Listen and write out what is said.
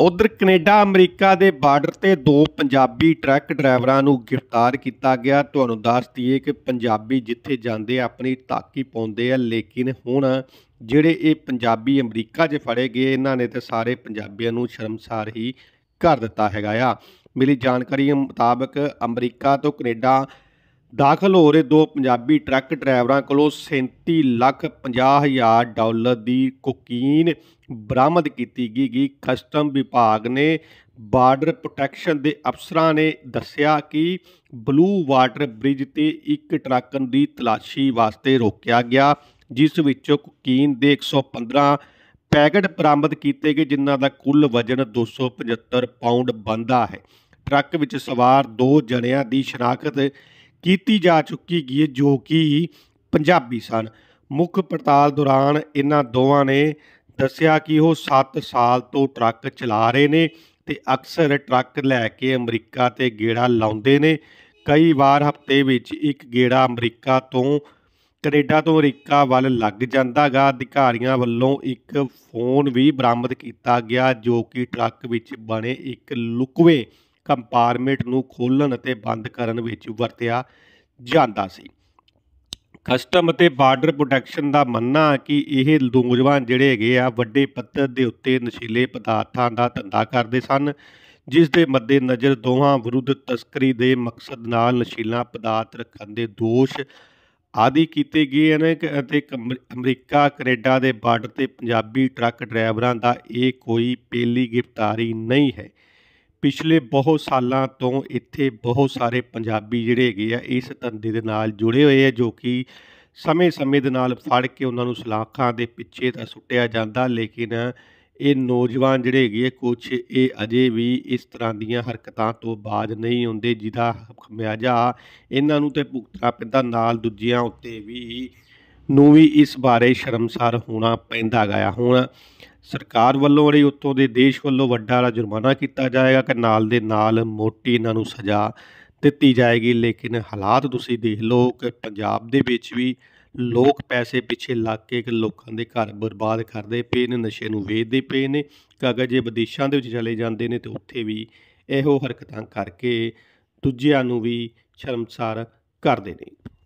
ਉਧਰ Canada America ਦੇ border ਤੇ ਦੋ ਪੰਜਾਬੀ ਟਰੱਕ ਡਰਾਈਵਰਾਂ ਨੂੰ ਗ੍ਰਿਫਤਾਰ ਕੀਤਾ ਗਿਆ ਤੁਹਾਨੂੰ ਦੱਸ ਦਈਏ ਕਿ ਪੰਜਾਬੀ ਜਿੱਥੇ ਜਾਂਦੇ ਆਪਣੀ ਤਾਕੀ ਪਾਉਂਦੇ ਆ ਲੇਕਿਨ ਹੁਣ ਜਿਹੜੇ ਇਹ ਪੰਜਾਬੀ ਅਮਰੀਕਾ 'ਚ ਫੜੇ ਗਏ ਇਹਨਾਂ ਨੇ ਤੇ ਸਾਰੇ ਪੰਜਾਬੀਆਂ ਨੂੰ ਸ਼ਰਮਸਾਰ ਹੀ ਕਰ ਦਿੱਤਾ ਹੈਗਾ ਆ ਮਿਲੀ ਜਾਣਕਾਰੀ ਮੁਤਾਬਕ ਅਮਰੀਕਾ ਤੋਂ ਕੈਨੇਡਾ ਦਾਖਲ ਹੋ ਰਹੇ ਦੋ ਪੰਜਾਬੀ ਟਰੱਕ ਡਰਾਈਵਰਾਂ ਕੋਲੋਂ 37 ਲੱਖ 50 ਹਜ਼ਾਰ ਡਾਲਰ ਦੀ ਕੋਕੀਨ ਬਰਾਮਦ ਕੀਤੀ ਗਈ ਕਸਟਮ ਵਿਭਾਗ ਨੇ ਬਾਰਡਰ ਪ੍ਰੋਟੈਕਸ਼ਨ ਦੇ ਅਫਸਰਾਂ ਨੇ ਦੱਸਿਆ ਕਿ ਬਲੂ ਵਾਟਰ ਬ੍ਰਿਜ ਤੇ ਇੱਕ ਟਰੱਕ ਦੀ ਤਲਾਸ਼ੀ ਵਾਸਤੇ ਰੋਕਿਆ ਗਿਆ ਜਿਸ ਵਿੱਚੋਂ ਕੋਕੀਨ ਦੇ 115 ਪੈਕੇਟ ਬਰਾਮਦ ਕੀਤੇ ਗਏ ਜਿਨ੍ਹਾਂ ਦਾ ਕੁੱਲ ਵਜ਼ਨ 275 ਪਾਉਂਡ ਬੰਦਾ ਹੈ ਟਰੱਕ ਵਿੱਚ ਸਵਾਰ ਦੋ ਜਣਿਆਂ ਦੀ ਸ਼ਨਾਖਤ ਕੀਤੀ ਜਾ ਚੁੱਕੀ ਗਈ ਜੋ ਕਿ ਪੰਜਾਬੀ ਸਨ ਮੁੱਖ ਪੜਤਾਲ ਦੌਰਾਨ ਇਹਨਾਂ ਦੋਵਾਂ ਨੇ ਦੱਸਿਆ ਕਿ ਉਹ 7 ਸਾਲ ਤੋਂ ਟਰੱਕ ਚਲਾ ਰਹੇ ਨੇ ਤੇ ਅਕਸਰ ਟਰੱਕ ਲੈ ਕੇ ਅਮਰੀਕਾ ਤੇ ਗੇੜਾ ਲਾਉਂਦੇ ਨੇ ਕਈ ਵਾਰ ਹਫ਼ਤੇ ਵਿੱਚ ਇੱਕ ਗੇੜਾ ਅਮਰੀਕਾ ਤੋਂ ਕੈਨੇਡਾ ਤੋਂ ਅਮਰੀਕਾ ਵੱਲ ਲੱਗ ਜਾਂਦਾਗਾ ਅਧਿਕਾਰੀਆਂ ਵੱਲੋਂ ਇੱਕ ਫੋਨ ਵੀ ਬਰਾਮਦ ਕੀਤਾ ਗਿਆ ਜੋ ਕਿ ਟਰੱਕ ਵਿੱਚ ਬਣੇ ਇੱਕ ਲੁਕਵੇ ਕੰਪਾਰਟਮੈਂਟ ਨੂੰ ਖੋਲਣ ਅਤੇ ਬੰਦ ਕਰਨ ਵਿੱਚ ਵਰਤਿਆ ਜਾਂਦਾ ਸੀ ਕਸਟਮ ਅਤੇ ਬਾਰਡਰ ਪ੍ਰੋਟੈਕਸ਼ਨ ਦਾ ਮੰਨਣਾ ਕਿ ਇਹ ਨੌਜਵਾਨ ਜਿਹੜੇ ਹੈਗੇ ਆ ਵੱਡੇ ਪੱਤਰ ਦੇ ਉੱਤੇ ਨਸ਼ੀਲੇ ਪਦਾਰਥਾਂ ਦਾ ਧੰਦਾ ਕਰਦੇ ਸਨ ਜਿਸ ਦੇ ਮੱਦੇ ਨਜ਼ਰ ਦੋਹਾਂ ਵਿਰੁੱਧ ਤਸਕਰੀ ਦੇ ਮਕਸਦ ਨਾਲ ਨਸ਼ੀਲਾ ਪਦਾਰਥ ਰੱਖਣ ਦੇ ਦੋਸ਼ ਆਦੀ ਕੀਤੇ ਗਏ ਨੇ ਅਤੇ ਅਮਰੀਕਾ ਕੈਨੇਡਾ ਦੇ ਬਾਰਡਰ ਤੇ ਪੰਜਾਬੀ ਟਰੱਕ ਡਰਾਈਵਰਾਂ ਦਾ ਇਹ ਕੋਈ ਪਹਿਲੀ ਗ੍ਰਿਫਤਾਰੀ ਨਹੀਂ ਹੈ ਪਿਛਲੇ ਬਹੁਤ ਸਾਲਾਂ ਤੋਂ ਇੱਥੇ ਬਹੁਤ ਸਾਰੇ ਪੰਜਾਬੀ ਜਿਹੜੇ ਹੈਗੇ ਆ ਇਸ ਧੰਦੇ ਦੇ ਨਾਲ ਜੁੜੇ ਹੋਏ ਆ ਜੋ ਕਿ ਸਮੇਂ-ਸਮੇਂ ਦੇ ਨਾਲ ਫੜ ਕੇ ਉਹਨਾਂ ਨੂੰ ਸਲਾਖਾਂ ਦੇ ਪਿੱਛੇ ਤਾਂ ਸੁੱਟਿਆ ਜਾਂਦਾ ਲੇਕਿਨ ਇਹ ਨੌਜਵਾਨ ਜਿਹੜੇ ਹੈਗੇ ਕੁਝ ਇਹ ਅਜੇ ਵੀ ਇਸ ਤਰ੍ਹਾਂ ਦੀਆਂ ਹਰਕਤਾਂ ਤੋਂ ਬਾਜ ਨਹੀਂ ਹੁੰਦੇ ਜਿਹਦਾ ਖਮਿਆਜਾ ਇਹਨਾਂ ਨੂੰ ਤੇ ਭੁਗਤਣਾ ਪੈਂਦਾ ਨਾਲ ਦੂਜਿਆਂ ਉੱਤੇ ਵੀ ਨੂੰ ਵੀ ਇਸ ਬਾਰੇ ਸ਼ਰਮਸਾਰ ਹੋਣਾ ਪੈਂਦਾ ਗਿਆ ਹੁਣ ਸਰਕਾਰ ਵੱਲੋਂ ਜਿਹੜੀ ਉੱਤੋਂ ਦੇ ਦੇਸ਼ ਵੱਲੋਂ ਵੱਡਾ ਜੁਰਮਾਨਾ ਕੀਤਾ ਜਾਏਗਾ ਕਿ ਨਾਲ ਦੇ ਨਾਲ ਮੋਟੀ ਇਹਨਾਂ ਨੂੰ ਸਜ਼ਾ ਦਿੱਤੀ ਜਾਏਗੀ ਲੇਕਿਨ ਹਾਲਾਤ ਤੁਸੀਂ ਦੇਖ ਲਓ ਕਿ ਪੰਜਾਬ ਦੇ ਵਿੱਚ ਵੀ ਲੋਕ ਪੈਸੇ ਪਿੱਛੇ ਲੱਗ ਕੇ ਲੋਕਾਂ ਦੇ ਘਰ ਬਰਬਾਦ ਕਰਦੇ ਪਏ ਨੇ ਨਸ਼ੇ ਨੂੰ ਵੇਚਦੇ ਪਏ ਨੇ ਕਾਗਜ਼ ਜੇ ਵਿਦੇਸ਼ਾਂ ਦੇ ਵਿੱਚ ਚਲੇ ਜਾਂਦੇ ਨੇ ਤੇ ਉੱਥੇ ਵੀ ਇਹੋ ਹਰਕਤਾਂ ਕਰਕੇ ਦੂਜਿਆਂ ਨੂੰ ਵੀ ਸ਼ਰਮਸਾਰ ਕਰਦੇ ਨੇ